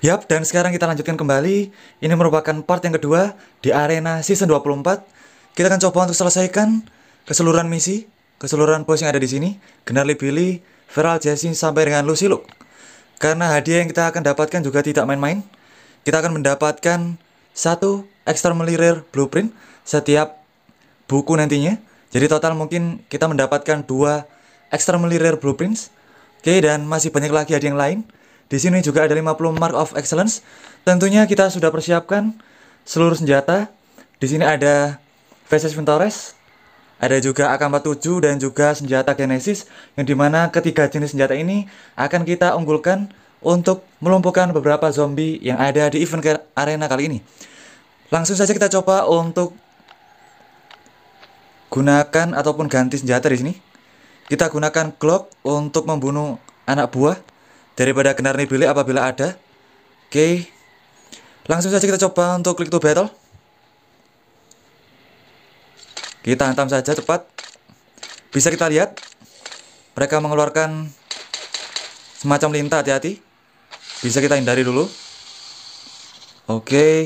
Yap, dan sekarang kita lanjutkan kembali. Ini merupakan part yang kedua di arena season 24. Kita akan coba untuk selesaikan keseluruhan misi, keseluruhan bos yang ada di sini. Genarly Billy, Feral Jason sampai dengan Lucy Luke. Karena hadiah yang kita akan dapatkan juga tidak main-main. Kita akan mendapatkan satu extra rare blueprint setiap buku nantinya. Jadi total mungkin kita mendapatkan dua extra rare blueprints. Oke, dan masih banyak lagi hadiah yang lain. Di sini juga ada 50 mark of excellence. Tentunya kita sudah persiapkan seluruh senjata. Di sini ada Vesis Ventores, ada juga AK-47 dan juga senjata Genesis yang dimana ketiga jenis senjata ini akan kita unggulkan untuk melumpuhkan beberapa zombie yang ada di event arena kali ini. Langsung saja kita coba untuk gunakan ataupun ganti senjata di sini. Kita gunakan Glock untuk membunuh anak buah daripada Kenarni pilih apabila ada. Oke, okay. langsung saja kita coba untuk klik to battle. Kita hantam saja cepat. Bisa kita lihat, mereka mengeluarkan semacam lintah hati-hati. Bisa kita hindari dulu. Oke. Okay.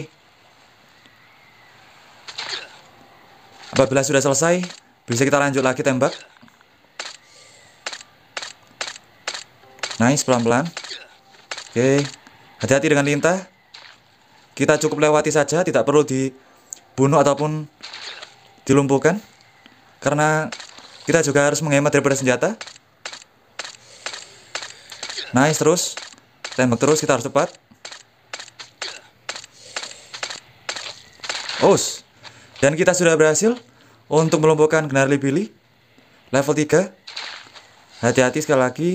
Apabila sudah selesai, bisa kita lanjut lagi tembak. Nice, pelan-pelan. Oke, hati-hati dengan lintah. Kita cukup lewati saja, tidak perlu dibunuh ataupun dilumpuhkan. Karena kita juga harus menghemat daripada senjata. Nice, terus. Tembak terus, kita harus cepat. Us, Dan kita sudah berhasil untuk melumpuhkan Gnarly Billy. Level 3. Hati-hati sekali lagi.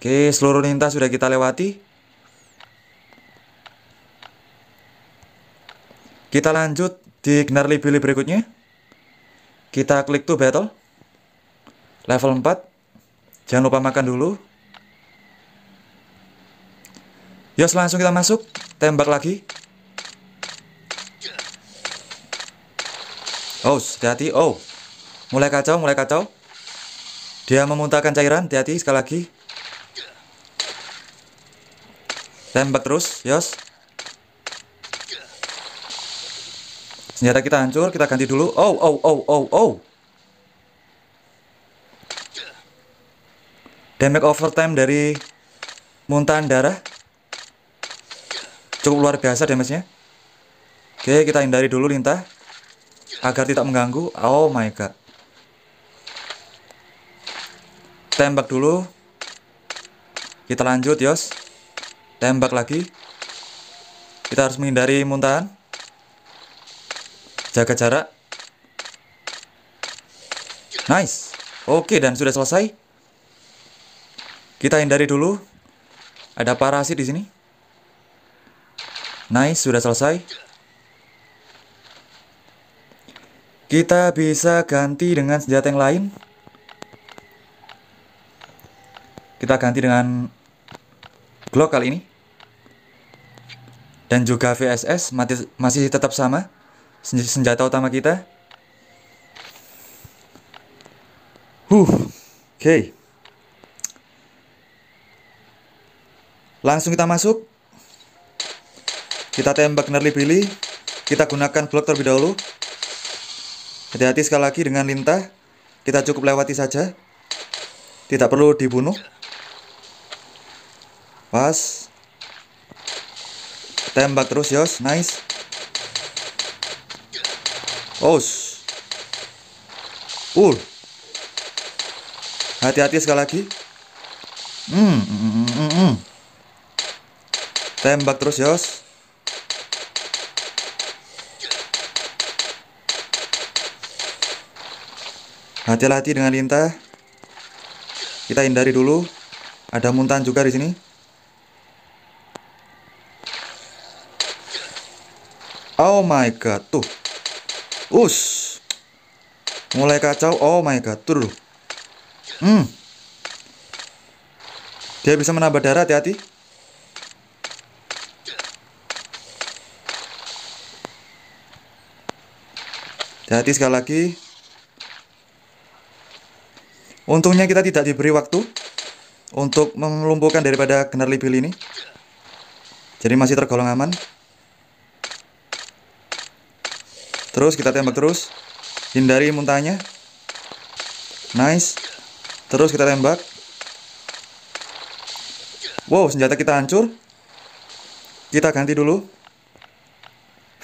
Oke, seluruh lintas sudah kita lewati. Kita lanjut di Gnar Libili berikutnya. Kita klik to battle. Level 4. Jangan lupa makan dulu. Yos langsung kita masuk. Tembak lagi. Oh, hati-hati. Oh, mulai kacau, mulai kacau. Dia memuntahkan cairan. Hati-hati sekali lagi. Tembak terus, Yos. Senjata kita hancur, kita ganti dulu. Oh, oh, oh, oh, oh. Damage overtime dari muntahan darah. Cukup luar biasa damage-nya. Oke, kita hindari dulu lintah. Agar tidak mengganggu. Oh my god. Tembak dulu. Kita lanjut, Yos tembak lagi kita harus menghindari muntahan jaga jarak nice oke dan sudah selesai kita hindari dulu ada parasit di sini nice sudah selesai kita bisa ganti dengan senjata yang lain kita ganti dengan Glock kali ini dan juga VSS mati, masih tetap sama senjata utama kita. Huh, oke. Okay. Langsung kita masuk. Kita tembak nerli pilih Kita gunakan blok terlebih dahulu. Hati-hati sekali lagi dengan lintah. Kita cukup lewati saja. Tidak perlu dibunuh. Pas. Tembak terus Yos, nice. os Uh. Hati-hati sekali lagi. Hmm hmm, hmm, hmm, hmm, hmm. Tembak terus Yos. Hati-hati dengan lintah. Kita hindari dulu. Ada muntan juga di sini. Oh my god, tuh. Us. Mulai kacau. Oh my god, tuh. Hmm. Dia bisa menambah darah, hati-hati. Hati-hati sekali lagi. Untungnya kita tidak diberi waktu untuk melumpuhkan daripada Genar Libil ini. Jadi masih tergolong aman. Terus kita tembak terus. Hindari muntahnya. Nice. Terus kita tembak. Wow, senjata kita hancur. Kita ganti dulu.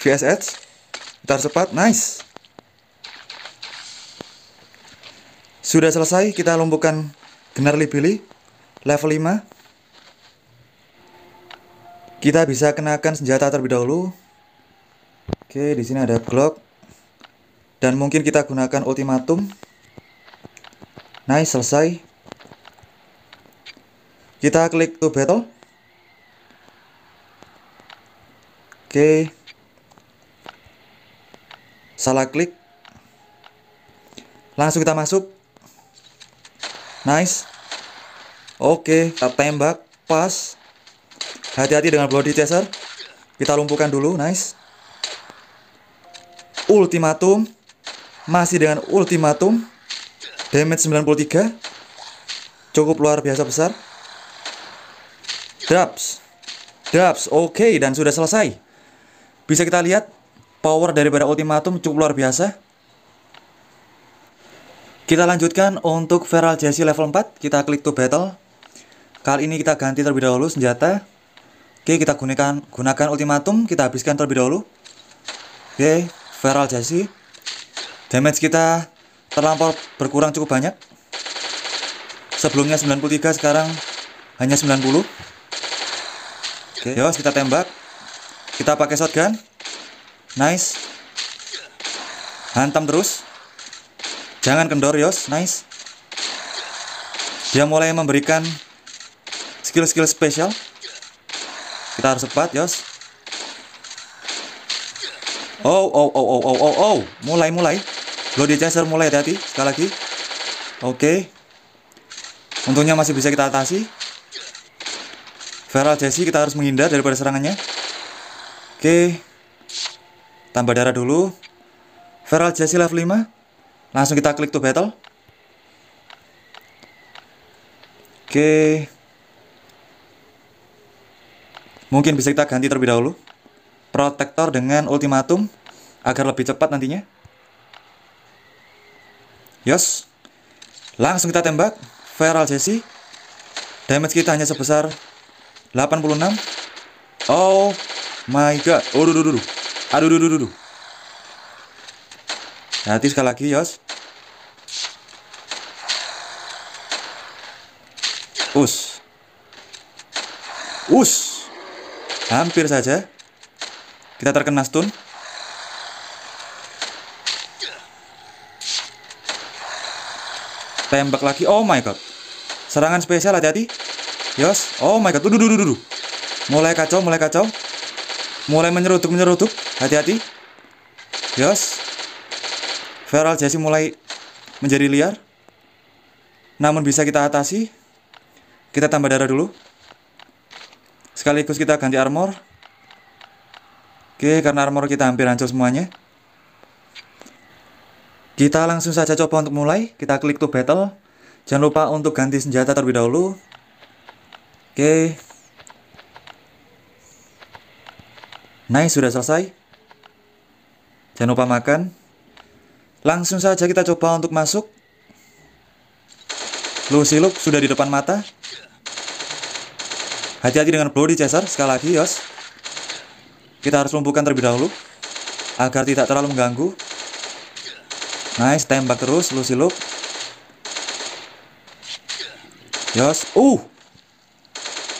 VSH, Kita cepat. Nice. Sudah selesai, kita lumpuhkan Gnarly Billy. Level 5. Kita bisa kenakan senjata terlebih dahulu. Oke, di sini ada Glock dan mungkin kita gunakan ultimatum nice selesai kita klik to battle oke salah klik langsung kita masuk nice oke okay. kita tembak pas hati-hati dengan body chaser kita lumpuhkan dulu nice ultimatum masih dengan ultimatum damage 93 cukup luar biasa besar drops drops oke okay, dan sudah selesai bisa kita lihat power daripada ultimatum cukup luar biasa kita lanjutkan untuk Feral Jesse level 4 kita klik to battle kali ini kita ganti terlebih dahulu senjata oke okay, kita gunakan gunakan ultimatum kita habiskan terlebih dahulu oke okay, Feral Jesse damage kita terlampau berkurang cukup banyak sebelumnya 93 sekarang hanya 90 oke yos kita tembak kita pakai shotgun nice hantam terus jangan kendor yos nice dia mulai memberikan skill-skill spesial kita harus cepat yos oh oh oh oh oh oh oh mulai mulai Body chaser mulai hati-hati sekali lagi. Oke. Untungnya masih bisa kita atasi. Feral Jesse kita harus menghindar daripada serangannya. Oke. Tambah darah dulu. Feral Jesse level 5. Langsung kita klik to battle. Oke. Mungkin bisa kita ganti terlebih dahulu. Protektor dengan ultimatum agar lebih cepat nantinya. Yos. Langsung kita tembak. Feral Jesse. Damage kita hanya sebesar 86. Oh my god. Oh, aduh, aduh, aduh. Aduh, aduh, aduh, aduh. sekali lagi, Yos. Us. Us. Hampir saja. Kita terkena stun. Tembak lagi. Oh my god. Serangan spesial hati-hati. Yos. Oh my god. Duh, duh, Mulai kacau, mulai kacau. Mulai menyerutuk, menyerutuk. Hati-hati. Yos. Feral Jesse mulai menjadi liar. Namun bisa kita atasi. Kita tambah darah dulu. Sekaligus kita ganti armor. Oke, karena armor kita hampir hancur semuanya. Kita langsung saja coba untuk mulai. Kita klik to battle. Jangan lupa untuk ganti senjata terlebih dahulu. Oke. Okay. Nice, sudah selesai. Jangan lupa makan. Langsung saja kita coba untuk masuk. Lucy Luke sudah di depan mata. Hati-hati dengan Bloody Chaser. Sekali lagi, Yos. Kita harus lumpuhkan terlebih dahulu. Agar tidak terlalu mengganggu. Nice, tembak terus lu silup. Yos, uh.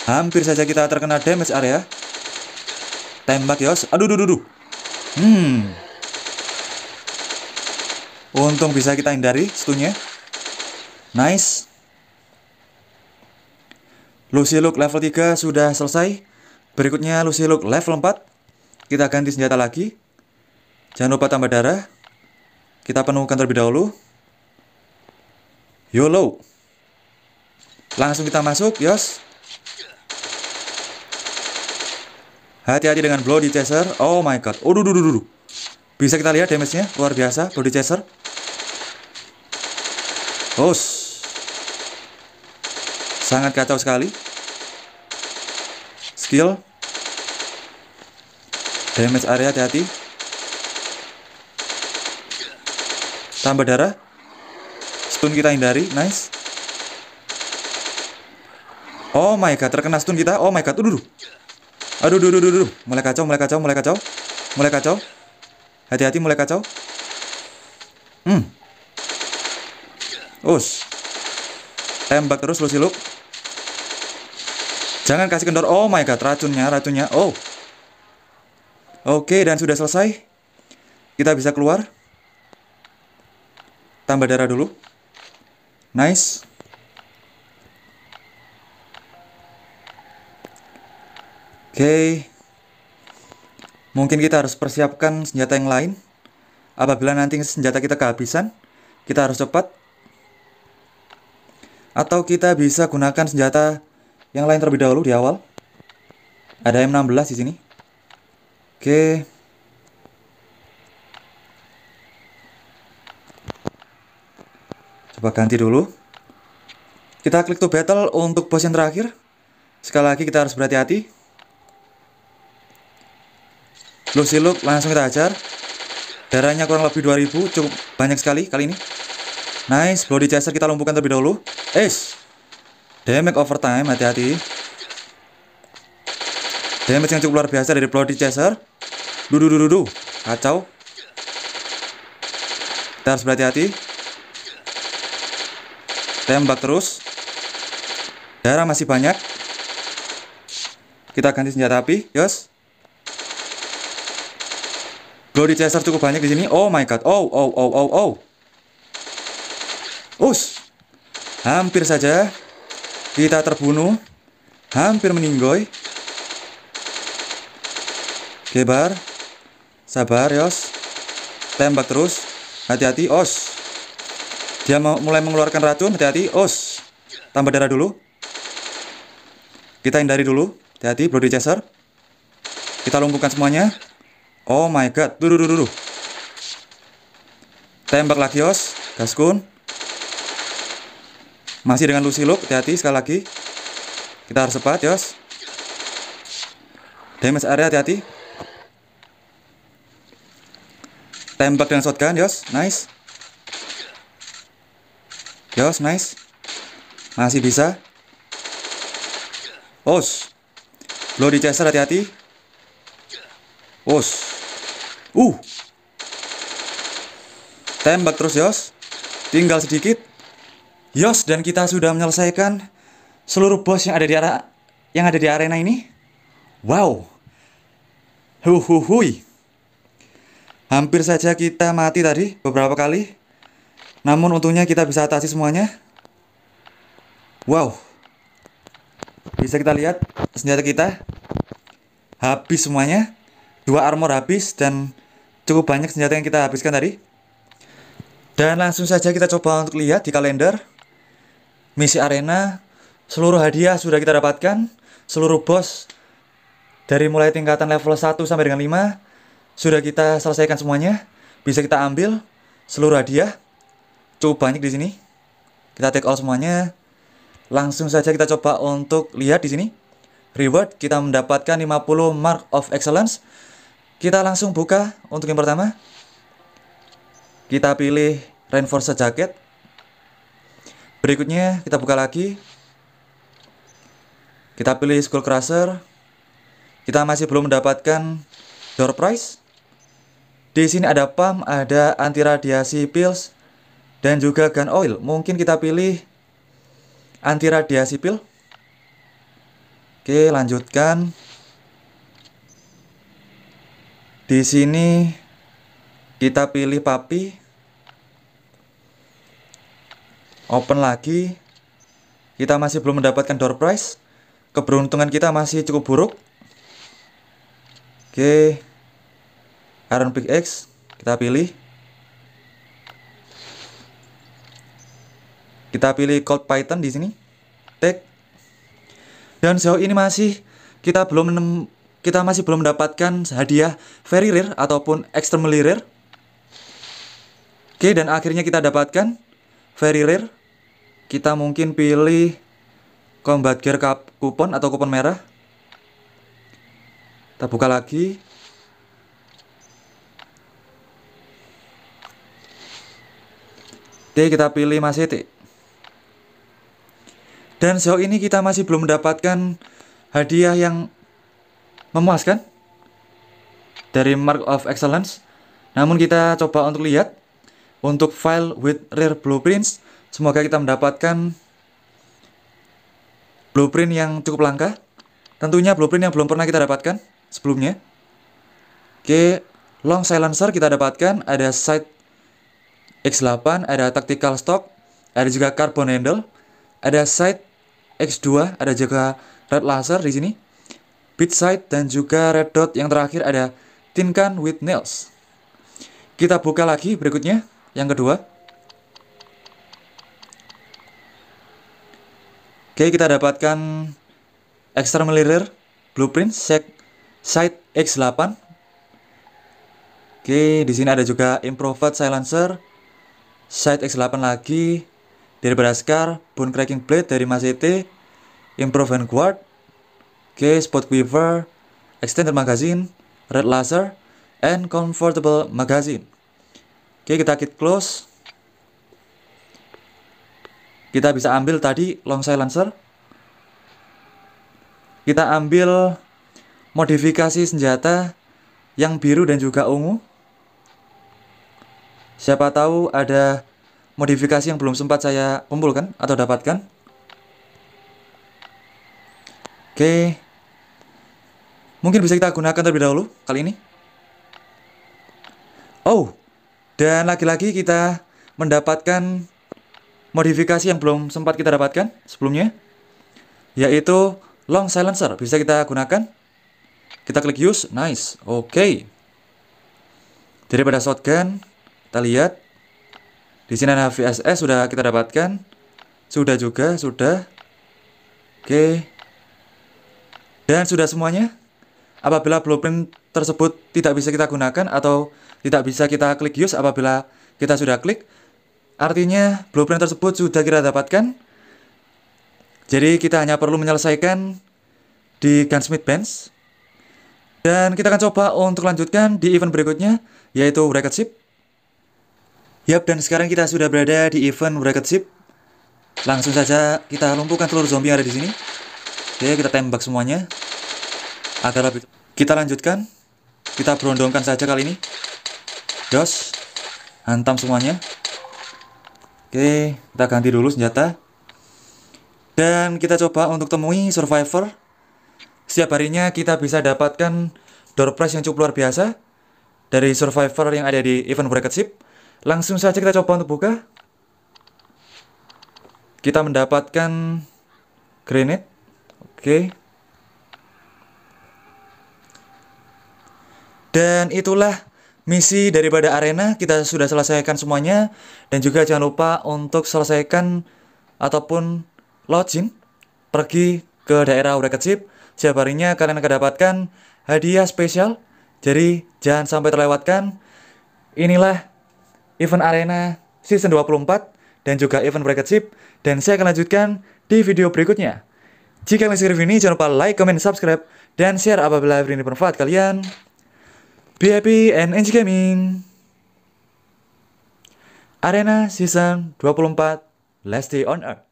Hampir saja kita terkena damage area. Tembak Yos. Aduh, aduh, aduh, duh. Hmm. Untung bisa kita hindari stunnya. Nice. Lucy Luke level 3 sudah selesai. Berikutnya Lucy Luke level 4. Kita ganti senjata lagi. Jangan lupa tambah darah. Kita penuhkan terlebih dahulu. YOLO. Langsung kita masuk, Yos. Hati-hati dengan Bloody Chaser. Oh my god. Oh, duh, duh, duh, duh. Bisa kita lihat damage-nya? Luar biasa, Bloody Chaser. Os. Sangat kacau sekali. Skill. Damage area, hati-hati. Tambah darah. Stun kita hindari. Nice. Oh my god, terkena stun kita. Oh my god, aduh, aduh. Aduh, aduh, aduh, aduh. Mulai kacau, mulai kacau, mulai kacau. Mulai kacau. Hati-hati mulai kacau. Hmm. Us. Tembak terus lu siluk. Jangan kasih kendor. Oh my god, racunnya, racunnya. Oh. Oke, dan sudah selesai. Kita bisa keluar. Tambah darah dulu. Nice. Oke. Okay. Mungkin kita harus persiapkan senjata yang lain. Apabila nanti senjata kita kehabisan, kita harus cepat. Atau kita bisa gunakan senjata yang lain terlebih dahulu di awal. Ada M16 di sini. Oke. Okay. coba ganti dulu kita klik to battle untuk bos yang terakhir sekali lagi kita harus berhati-hati blue look langsung kita ajar darahnya kurang lebih 2000 cukup banyak sekali kali ini nice bloody chaser kita lumpuhkan terlebih dahulu es damage time hati-hati damage yang cukup luar biasa dari bloody chaser dudu dudu dudu kacau kita harus berhati-hati Tembak terus. Darah masih banyak. Kita ganti senjata api, Yos. Glory Chaser cukup banyak di sini. Oh my god. Oh, oh, oh, oh, oh. Us. Hampir saja kita terbunuh. Hampir meninggoy. Gebar. Sabar, Yos. Tembak terus. Hati-hati, Os. Dia mulai mengeluarkan racun, hati-hati. Os, tambah darah dulu. Kita hindari dulu. Hati-hati, Brody Chaser. Kita lumpuhkan semuanya. Oh my god, dulu dulu dulu. Tembak lagi, Os. Gaskun. Masih dengan Lucy Luke, hati-hati sekali lagi. Kita harus cepat, Yos. Ya, Damage area, hati-hati. Tembak dengan shotgun, Yos. Ya, nice. Yos nice. Masih bisa. Os. Lo di chaser hati-hati. Os. Uh. Tembak terus, Yos. Tinggal sedikit. Yos, dan kita sudah menyelesaikan seluruh bos yang ada di arah yang ada di arena ini. Wow. Huhuhui. Hampir saja kita mati tadi beberapa kali. Namun untungnya kita bisa atasi semuanya. Wow. Bisa kita lihat senjata kita habis semuanya. Dua armor habis dan cukup banyak senjata yang kita habiskan tadi. Dan langsung saja kita coba untuk lihat di kalender misi arena seluruh hadiah sudah kita dapatkan, seluruh bos dari mulai tingkatan level 1 sampai dengan 5 sudah kita selesaikan semuanya. Bisa kita ambil seluruh hadiah cukup banyak di sini. Kita take all semuanya. Langsung saja kita coba untuk lihat di sini. Reward kita mendapatkan 50 mark of excellence. Kita langsung buka untuk yang pertama. Kita pilih reinforce jacket. Berikutnya kita buka lagi. Kita pilih school crusher. Kita masih belum mendapatkan door prize. Di sini ada pump, ada anti radiasi pills, dan juga gun oil. Mungkin kita pilih anti radiasi pil. Oke, lanjutkan. Di sini kita pilih papi. Open lagi. Kita masih belum mendapatkan door price. Keberuntungan kita masih cukup buruk. Oke. Iron X kita pilih. Kita pilih code Python di sini. Take. Dan sejauh ini masih kita belum kita masih belum mendapatkan hadiah very rare ataupun extremely rare. Oke, dan akhirnya kita dapatkan very rare. Kita mungkin pilih combat gear cup, kupon atau kupon merah. Kita buka lagi. Oke, kita pilih masih dan sejauh ini kita masih belum mendapatkan hadiah yang memuaskan dari Mark of Excellence. Namun kita coba untuk lihat untuk file with rare blueprints. Semoga kita mendapatkan blueprint yang cukup langka. Tentunya blueprint yang belum pernah kita dapatkan sebelumnya. Oke, long silencer kita dapatkan. Ada side X8, ada tactical stock, ada juga carbon handle, ada side X2 ada juga red laser di sini Bit sight dan juga red dot yang terakhir ada can with nails kita buka lagi berikutnya yang kedua Oke, kita dapatkan external mirror blueprint set side X8. Oke, di sini ada juga improved silencer side X8 lagi dari Braskar, Bone Cracking Blade dari Masete, Improve Vanguard, case Spot Quiver, Extended Magazine, Red Laser, and Comfortable Magazine. Oke, kita kit close. Kita bisa ambil tadi long silencer. Kita ambil modifikasi senjata yang biru dan juga ungu. Siapa tahu ada modifikasi yang belum sempat saya kumpulkan atau dapatkan. Oke. Mungkin bisa kita gunakan terlebih dahulu kali ini. Oh, dan lagi-lagi kita mendapatkan modifikasi yang belum sempat kita dapatkan sebelumnya, yaitu long silencer. Bisa kita gunakan. Kita klik use, nice, oke. Okay. Daripada shotgun, kita lihat di sini ada VSS sudah kita dapatkan. Sudah juga, sudah. Oke. Dan sudah semuanya. Apabila blueprint tersebut tidak bisa kita gunakan atau tidak bisa kita klik use apabila kita sudah klik, artinya blueprint tersebut sudah kita dapatkan. Jadi kita hanya perlu menyelesaikan di Gunsmith Bench. Dan kita akan coba untuk lanjutkan di event berikutnya, yaitu bracket Ship. Yap, dan sekarang kita sudah berada di event bracket ship. Langsung saja kita lumpuhkan telur zombie yang ada di sini. Oke, kita tembak semuanya. Agar lebih... Kita lanjutkan. Kita berondongkan saja kali ini. Dos. Hantam semuanya. Oke, kita ganti dulu senjata. Dan kita coba untuk temui survivor. Setiap harinya kita bisa dapatkan door prize yang cukup luar biasa dari survivor yang ada di event bracket ship Langsung saja kita coba untuk buka. Kita mendapatkan granit. Oke. Dan itulah misi daripada arena. Kita sudah selesaikan semuanya. Dan juga jangan lupa untuk selesaikan ataupun login. Pergi ke daerah udah kecil. Setiap harinya kalian akan dapatkan hadiah spesial. Jadi jangan sampai terlewatkan. Inilah event arena season 24 dan juga event bracket ship dan saya akan lanjutkan di video berikutnya. Jika kalian suka ini, jangan lupa like, comment, subscribe, dan share apabila video ini bermanfaat kalian. Be happy and enjoy gaming! Arena Season 24, Last Day on Earth.